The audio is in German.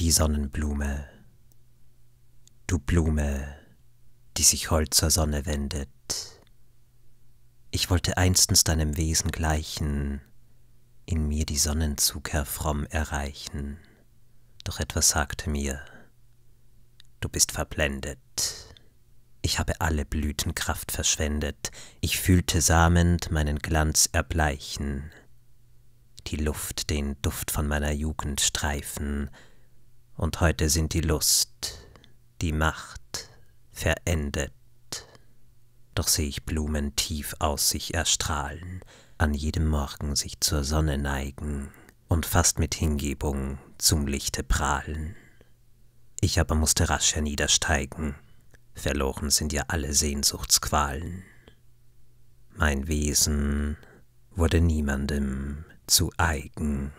die Sonnenblume, du Blume, die sich hold zur Sonne wendet. Ich wollte einstens deinem Wesen gleichen, in mir die Sonnenzug fromm erreichen, doch etwas sagte mir, du bist verblendet. Ich habe alle Blütenkraft verschwendet, ich fühlte samend meinen Glanz erbleichen, die Luft den Duft von meiner Jugend streifen, und heute sind die Lust, die Macht verendet. Doch sehe ich Blumen tief aus sich erstrahlen, an jedem Morgen sich zur Sonne neigen und fast mit Hingebung zum Lichte prahlen. Ich aber musste rasch herniedersteigen, verloren sind ja alle Sehnsuchtsqualen. Mein Wesen wurde niemandem zu eigen.